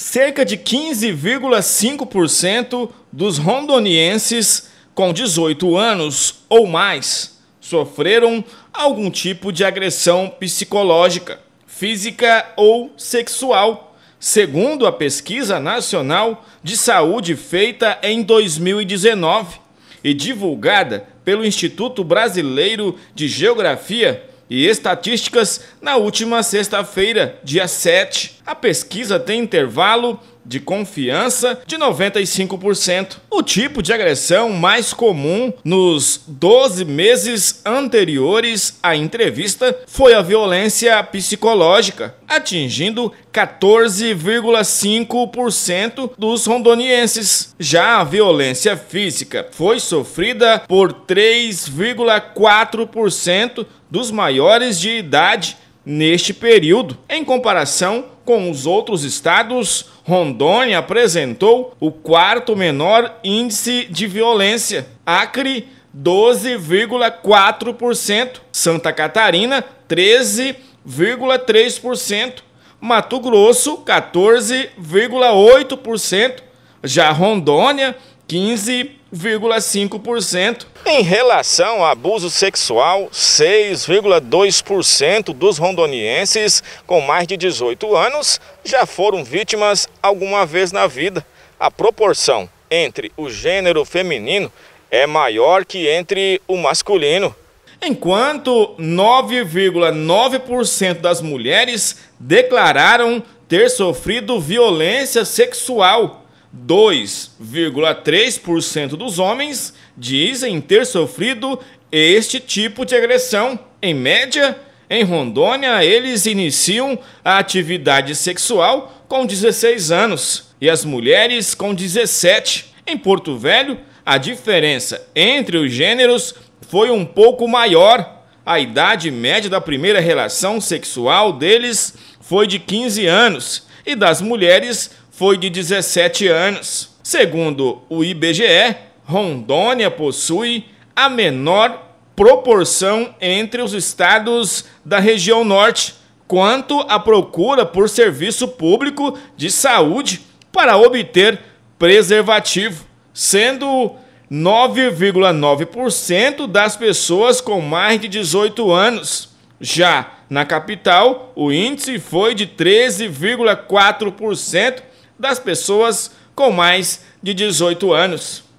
cerca de 15,5% dos rondonienses com 18 anos ou mais sofreram algum tipo de agressão psicológica, física ou sexual, segundo a Pesquisa Nacional de Saúde feita em 2019 e divulgada pelo Instituto Brasileiro de Geografia e estatísticas na última sexta-feira, dia 7. A pesquisa tem intervalo de confiança de 95%, o tipo de agressão mais comum nos 12 meses anteriores à entrevista foi a violência psicológica, atingindo 14,5% dos rondonienses. Já a violência física foi sofrida por 3,4% dos maiores de idade neste período, em comparação com os outros estados, Rondônia apresentou o quarto menor índice de violência. Acre, 12,4%. Santa Catarina, 13,3%. Mato Grosso, 14,8%. Já Rondônia, 15%. 6,5%. Em relação a abuso sexual, 6,2% dos rondonienses com mais de 18 anos já foram vítimas alguma vez na vida. A proporção entre o gênero feminino é maior que entre o masculino. Enquanto 9,9% das mulheres declararam ter sofrido violência sexual 2,3% dos homens dizem ter sofrido este tipo de agressão. Em média, em Rondônia, eles iniciam a atividade sexual com 16 anos e as mulheres com 17. Em Porto Velho, a diferença entre os gêneros foi um pouco maior. A idade média da primeira relação sexual deles foi de 15 anos e das mulheres foi de 17 anos. Segundo o IBGE, Rondônia possui a menor proporção entre os estados da região norte quanto à procura por serviço público de saúde para obter preservativo, sendo 9,9% das pessoas com mais de 18 anos. Já na capital, o índice foi de 13,4% das pessoas com mais de 18 anos.